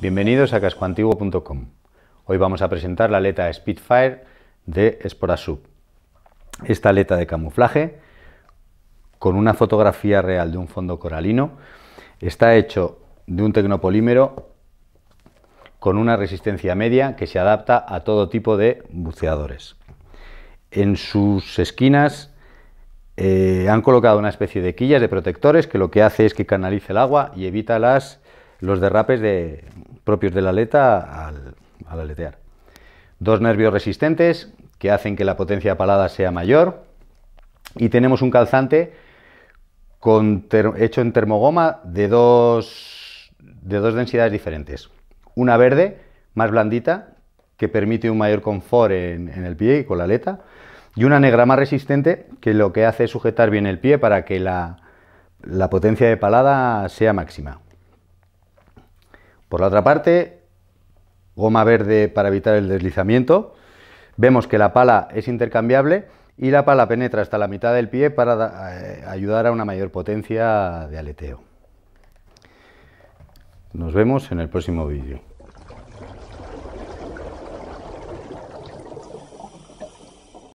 Bienvenidos a cascoantiguo.com. Hoy vamos a presentar la aleta Spitfire de Sporasub. Esta aleta de camuflaje, con una fotografía real de un fondo coralino, está hecho de un tecnopolímero con una resistencia media que se adapta a todo tipo de buceadores. En sus esquinas eh, han colocado una especie de quillas de protectores que lo que hace es que canalice el agua y evita las, los derrapes de, propios de la aleta al, aletear. Dos nervios resistentes que hacen que la potencia palada sea mayor. Y tenemos un calzante hecho en termogoma de dos, de dos densidades diferentes. Una verde, más blandita, que permite un mayor confort en, el pie y con la aleta, y una negra más resistente, que lo que hace es sujetar bien el pie para que la potencia de palada sea máxima. Por la otra parte, goma verde para evitar el deslizamiento. Vemos que la pala es intercambiable y la pala penetra hasta la mitad del pie para eh, ayudar a una mayor potencia de aleteo. Nos vemos en el próximo vídeo.